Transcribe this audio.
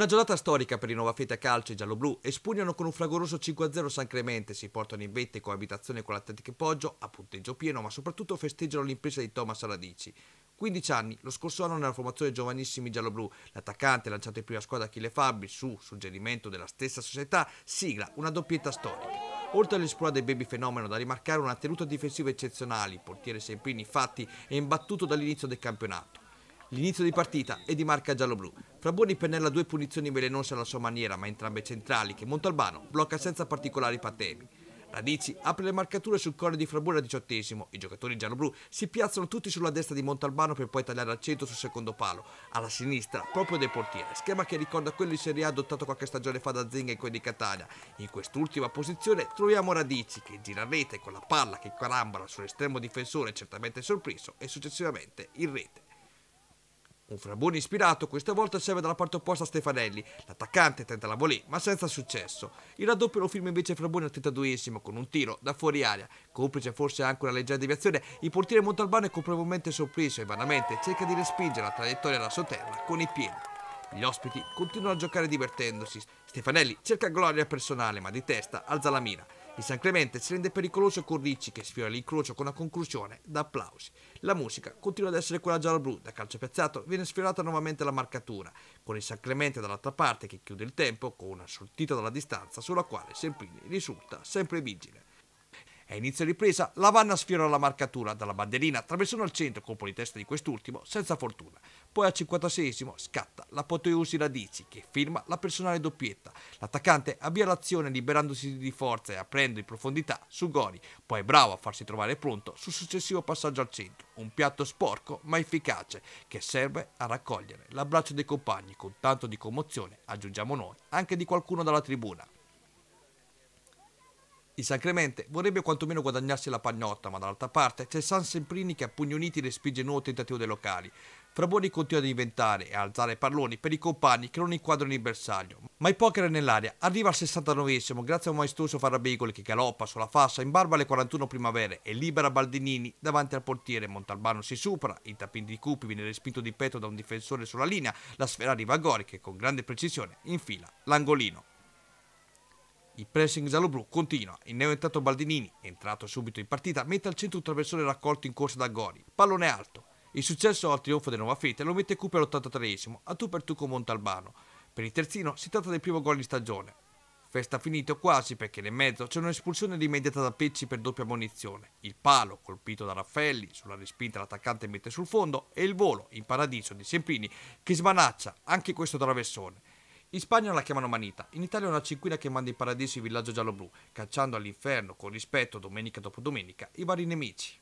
Una giornata storica per i Novafete Calcio e gialloblu espugnano con un fragoroso 5-0 San Clemente, si portano in vette con abitazione con l'Atletico Poggio a punteggio pieno, ma soprattutto festeggiano l'impresa di Thomas Radici. 15 anni, lo scorso anno nella formazione giovanissimi gialloblu, l'attaccante lanciato in prima squadra Achille Fabri su suggerimento della stessa società sigla una doppietta storica. Oltre all'esplora dei baby fenomeno, da rimarcare una tenuta difensiva eccezionale, il portiere Semprini infatti è imbattuto dall'inizio del campionato. L'inizio di partita è di marca giallo-blu. Fraboni pennella due punizioni velenose alla sua maniera, ma entrambe centrali, che Montalbano blocca senza particolari patemi. Radici apre le marcature sul corner di Fraboni al diciottesimo. I giocatori giallo-blu si piazzano tutti sulla destra di Montalbano per poi tagliare al centro sul secondo palo, alla sinistra, proprio del portiere. Schema che ricorda quello in Serie A adottato qualche stagione fa da Zinga e quello di Catania. In quest'ultima posizione troviamo Radici che gira rete con la palla che carambola sull'estremo difensore, certamente sorpreso, e successivamente in rete. Un frabone ispirato questa volta serve dalla parte opposta a Stefanelli. L'attaccante tenta la volée, ma senza successo. Il raddoppio lo firma invece Frabone al 32esimo con un tiro da fuori aria. Complice forse anche una leggera deviazione, il portiere Montalbano è completamente sorpreso e vanamente cerca di respingere la traiettoria da sotterra con i piedi. Gli ospiti continuano a giocare divertendosi. Stefanelli cerca gloria personale, ma di testa alza la mira. Il San Clemente si rende pericoloso con Ricci che sfiora l'incrocio con una conclusione da applausi. La musica continua ad essere quella giallo-blu, da calcio piazzato viene sfiorata nuovamente la marcatura, con il San Clemente dall'altra parte che chiude il tempo con una sortita dalla distanza sulla quale Semprini risulta sempre vigile. A inizio ripresa, Lavanna sfiora la marcatura dalla banderina, attraversando al centro, colpo di testa di quest'ultimo, senza fortuna. Poi al 56 scatta la Poteusi Radici, che firma la personale doppietta. L'attaccante avvia l'azione liberandosi di forza e aprendo in profondità su Gori, poi bravo a farsi trovare pronto sul successivo passaggio al centro. Un piatto sporco ma efficace, che serve a raccogliere l'abbraccio dei compagni con tanto di commozione, aggiungiamo noi, anche di qualcuno dalla tribuna. Il Sacremente vorrebbe quantomeno guadagnarsi la pagnotta, ma dall'altra parte c'è San Semprini che a pugni uniti respinge il nuovo tentativo dei locali. Fraboni continua ad inventare e alzare palloni per i compagni che non inquadrano il bersaglio. Ma il poker è nell'aria, arriva al 69esimo grazie a un maestoso Farabecoli che galoppa sulla fassa in barba alle 41 primavere e libera Baldinini davanti al portiere. Montalbano si supera, il tappin di Cupi viene respinto di petto da un difensore sulla linea, la sfera arriva a Gori che con grande precisione infila l'angolino. Il pressing gialloblu continua. Il neoentrato Baldinini, entrato subito in partita, mette al centro un traversone raccolto in corsa da Gori. Pallone alto. Il successo al trionfo del nuova Fete lo mette Cooper all'83esimo, a tu per tu con Montalbano. Per il terzino si tratta del primo gol di stagione. Festa finita quasi perché nel mezzo c'è un'espulsione rimediata da Pecci per doppia munizione. Il palo, colpito da Raffelli, sulla respinta l'attaccante mette sul fondo e il volo, in paradiso, di Sempini che smanaccia anche questo traversone. In Spagna la chiamano manita, in Italia una cinquina che manda in paradiso il villaggio giallo cacciando all'inferno con rispetto domenica dopo domenica i vari nemici.